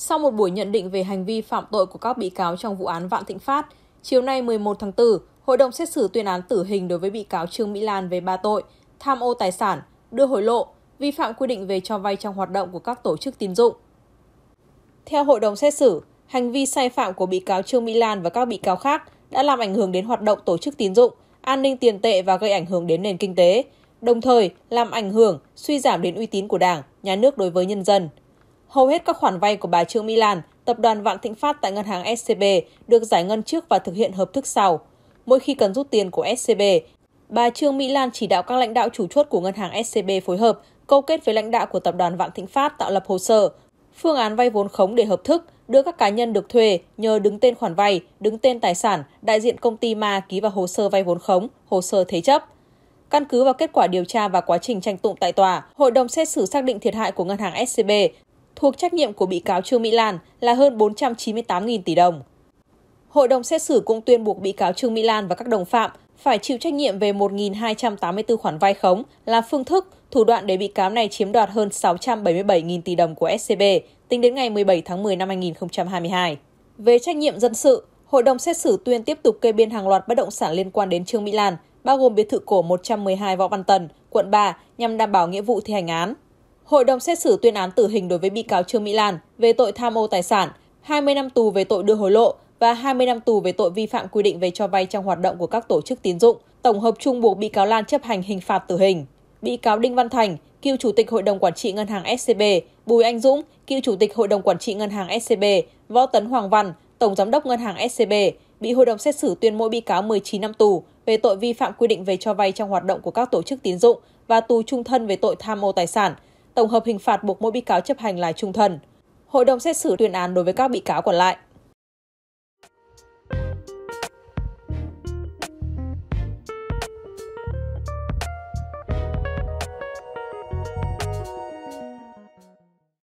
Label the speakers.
Speaker 1: Sau một buổi nhận định về hành vi phạm tội của các bị cáo trong vụ án Vạn Thịnh Phát, chiều nay 11 tháng 4, Hội đồng xét xử tuyên án tử hình đối với bị cáo Trương Mỹ Lan về ba tội tham ô tài sản, đưa hối lộ, vi phạm quy định về cho vay trong hoạt động của các tổ chức tín dụng. Theo hội đồng xét xử, hành vi sai phạm của bị cáo Trương Mỹ Lan và các bị cáo khác đã làm ảnh hưởng đến hoạt động tổ chức tín dụng, an ninh tiền tệ và gây ảnh hưởng đến nền kinh tế, đồng thời làm ảnh hưởng, suy giảm đến uy tín của Đảng, nhà nước đối với nhân dân. Hầu hết các khoản vay của bà Trương Mỹ Lan, tập đoàn Vạn Thịnh Phát tại ngân hàng SCB được giải ngân trước và thực hiện hợp thức sau. Mỗi khi cần rút tiền của SCB, bà Trương Mỹ Lan chỉ đạo các lãnh đạo chủ chốt của ngân hàng SCB phối hợp, câu kết với lãnh đạo của tập đoàn Vạn Thịnh Phát tạo lập hồ sơ, phương án vay vốn khống để hợp thức, đưa các cá nhân được thuê nhờ đứng tên khoản vay, đứng tên tài sản, đại diện công ty ma ký vào hồ sơ vay vốn khống, hồ sơ thế chấp. Căn cứ vào kết quả điều tra và quá trình tranh tụng tại tòa, hội đồng xét xử xác định thiệt hại của ngân hàng SCB thuộc trách nhiệm của bị cáo Trương Mỹ Lan là hơn 498.000 tỷ đồng. Hội đồng xét xử cũng tuyên buộc bị cáo Trương Mỹ Lan và các đồng phạm phải chịu trách nhiệm về 1.284 khoản vay khống là phương thức, thủ đoạn để bị cáo này chiếm đoạt hơn 677.000 tỷ đồng của SCB tính đến ngày 17 tháng 10 năm 2022. Về trách nhiệm dân sự, Hội đồng xét xử tuyên tiếp tục kê biên hàng loạt bất động sản liên quan đến Trương Mỹ Lan, bao gồm biệt thự cổ 112 Võ Văn Tần, quận 3, nhằm đảm bảo nghĩa vụ thi hành án. Hội đồng xét xử tuyên án tử hình đối với bị cáo Trương Mỹ Lan về tội tham ô tài sản, 20 năm tù về tội đưa hối lộ và 20 năm tù về tội vi phạm quy định về cho vay trong hoạt động của các tổ chức tín dụng. Tổng hợp chung buộc bị cáo Lan chấp hành hình phạt tử hình. Bị cáo Đinh Văn Thành, cựu chủ tịch Hội đồng quản trị ngân hàng SCB, Bùi Anh Dũng, cựu chủ tịch Hội đồng quản trị ngân hàng SCB, Võ Tấn Hoàng Văn, tổng giám đốc ngân hàng SCB bị hội đồng xét xử tuyên mỗi bị cáo 19 năm tù về tội vi phạm quy định về cho vay trong hoạt động của các tổ chức tín dụng và tù trung thân về tội tham ô tài sản tổng hợp hình phạt buộc mỗi bị cáo chấp hành là trung thân. Hội đồng xét xử tuyên án đối với các bị cáo còn lại.